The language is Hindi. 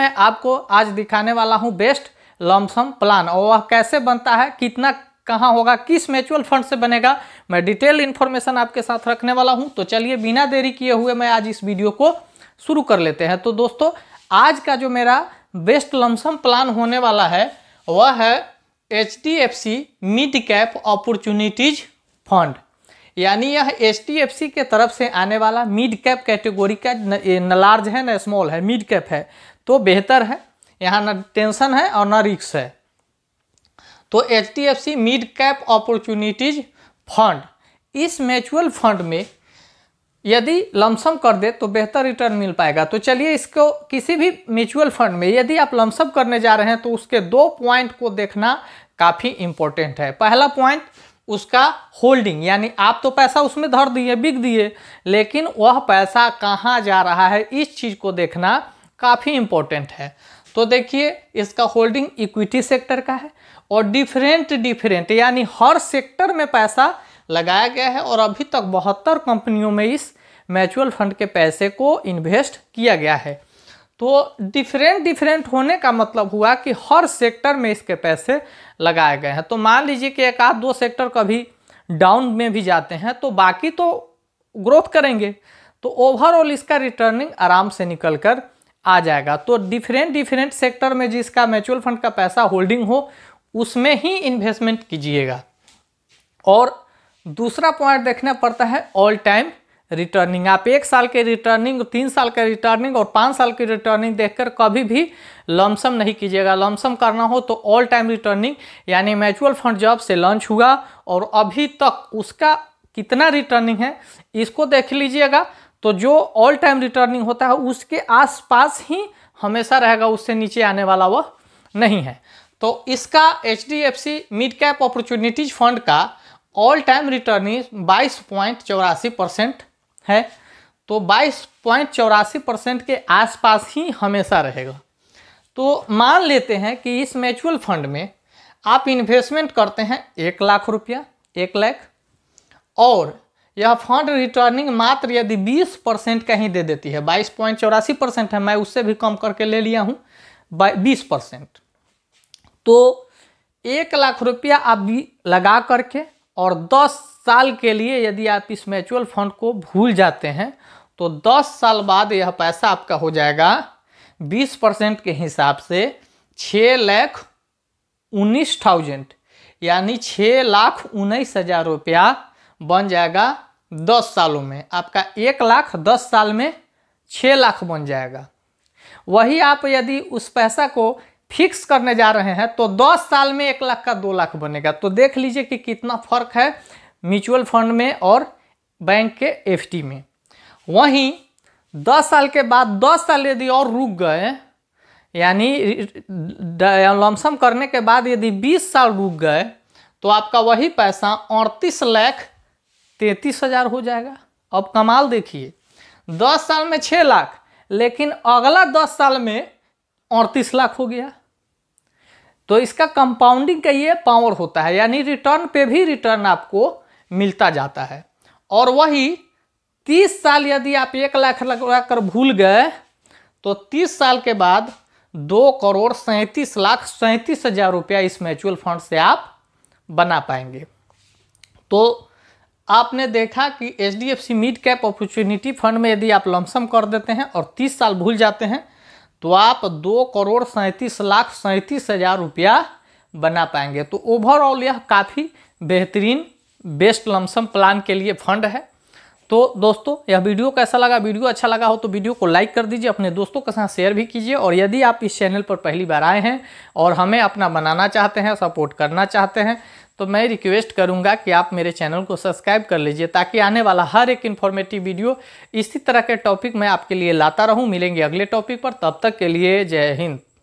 मैं आपको आज दिखाने वाला हूं बेस्ट लमसम प्लान और वह कैसे बनता है कितना कहाँ होगा किस म्यूचुअल फंड से बनेगा मैं डिटेल इन्फॉर्मेशन आपके साथ रखने वाला हूं तो चलिए बिना देरी किए हुए मैं आज इस वीडियो को शुरू कर लेते हैं तो दोस्तों आज का जो मेरा बेस्ट लमसम प्लान होने वाला है वह है H D F C mid cap opportunities fund यानी यह एच के तरफ से आने वाला मिड कैप कैटेगोरी का न, लार्ज है न स्मॉल है मिड कैप है तो बेहतर है यहाँ न टेंशन है और न रिक्स है तो H F C mid cap opportunities fund इस म्यूचुअल फंड में यदि लमसम कर दे तो बेहतर रिटर्न मिल पाएगा तो चलिए इसको किसी भी म्यूचुअल फंड में यदि आप लमसम करने जा रहे हैं तो उसके दो पॉइंट को देखना काफ़ी इम्पोर्टेंट है पहला पॉइंट उसका होल्डिंग यानी आप तो पैसा उसमें धर दिए बिक दिए लेकिन वह पैसा कहाँ जा रहा है इस चीज़ को देखना काफ़ी इम्पोर्टेंट है तो देखिए इसका होल्डिंग इक्विटी सेक्टर का है और डिफरेंट डिफरेंट यानी हर सेक्टर में पैसा लगाया गया है और अभी तक बहत्तर कंपनियों में इस म्यूचुअल फंड के पैसे को इन्वेस्ट किया गया है तो डिफरेंट डिफरेंट होने का मतलब हुआ कि हर सेक्टर में इसके पैसे लगाए गए हैं तो मान लीजिए कि एक आध दो सेक्टर कभी डाउन में भी जाते हैं तो बाकी तो ग्रोथ करेंगे तो ओवरऑल इसका रिटर्निंग आराम से निकल कर आ जाएगा तो डिफरेंट डिफरेंट सेक्टर में जिसका म्यूचुअल फंड का पैसा होल्डिंग हो उसमें ही इन्वेस्टमेंट कीजिएगा और दूसरा पॉइंट देखना पड़ता है ऑल टाइम रिटर्निंग आप एक साल के रिटर्निंग तीन साल के रिटर्निंग और पाँच साल की रिटर्निंग देखकर कभी भी लमसम नहीं कीजिएगा लमसम करना हो तो ऑल टाइम रिटर्निंग यानी म्यूचुअल फंड जॉब से लॉन्च हुआ और अभी तक उसका कितना रिटर्निंग है इसको देख लीजिएगा तो जो ऑल टाइम रिटर्निंग होता है उसके आस ही हमेशा रहेगा उससे नीचे आने वाला वह नहीं है तो इसका H D F C mid cap opportunities fund का ऑल टाइम रिटर्निंग बाईस पॉइंट चौरासी परसेंट है तो बाईस पॉइंट चौरासी परसेंट के आसपास ही हमेशा रहेगा तो मान लेते हैं कि इस म्यूचुअल फंड में आप इन्वेस्टमेंट करते हैं एक लाख रुपया एक लाख और यह फंड रिटर्निंग मात्र यदि 20 परसेंट का ही दे देती है बाईस पॉइंट चौरासी परसेंट है मैं उससे भी कम करके ले लिया हूँ बीस परसेंट तो एक लाख रुपया आप लगा करके और दस साल के लिए यदि आप इस म्यूचुअल फंड को भूल जाते हैं तो 10 साल बाद यह पैसा आपका हो जाएगा 20 परसेंट के हिसाब से छः लाख उन्नीस थाउजेंड यानी छः लाख उन्नीस हज़ार रुपया बन जाएगा दस सालों में आपका एक लाख दस साल में छः लाख बन जाएगा वही आप यदि उस पैसा को फिक्स करने जा रहे हैं तो दस साल में एक लाख का दो लाख बनेगा तो देख लीजिए कि कितना फर्क है म्यूचुअल फंड में और बैंक के एफडी में वहीं 10 साल के बाद 10 साल यदि और रुक गए यानी लमसम करने के बाद यदि 20 साल रुक गए तो आपका वही पैसा अड़तीस लाख तैंतीस हज़ार हो जाएगा अब कमाल देखिए दस साल में छः लाख लेकिन अगला दस साल में अड़तीस लाख हो गया तो इसका कंपाउंडिंग का ये पावर होता है यानी रिटर्न पे भी रिटर्न आपको मिलता जाता है और वही तीस साल यदि आप एक लाख लगा कर भूल गए तो तीस साल के बाद दो करोड़ सैंतीस लाख सैंतीस हजार रुपया इस म्यूचुअल फंड से आप बना पाएंगे तो आपने देखा कि H D F C mid cap opportunity fund में यदि आप लमसम कर देते हैं और तीस साल भूल जाते हैं तो आप दो करोड़ सैंतीस लाख सैंतीस हजार रुपया बना पाएंगे तो ओवरऑल यह काफ़ी बेहतरीन बेस्ट लमसम प्लान के लिए फंड है तो दोस्तों यह वीडियो कैसा लगा वीडियो अच्छा लगा हो तो वीडियो को लाइक कर दीजिए अपने दोस्तों के साथ शेयर भी कीजिए और यदि आप इस चैनल पर पहली बार आए हैं और हमें अपना बनाना चाहते हैं सपोर्ट करना चाहते हैं तो मैं रिक्वेस्ट करूंगा कि आप मेरे चैनल को सब्सक्राइब कर लीजिए ताकि आने वाला हर एक इन्फॉर्मेटिव वीडियो इसी तरह के टॉपिक मैं आपके लिए लाता रहूँ मिलेंगे अगले टॉपिक पर तब तक के लिए जय हिंद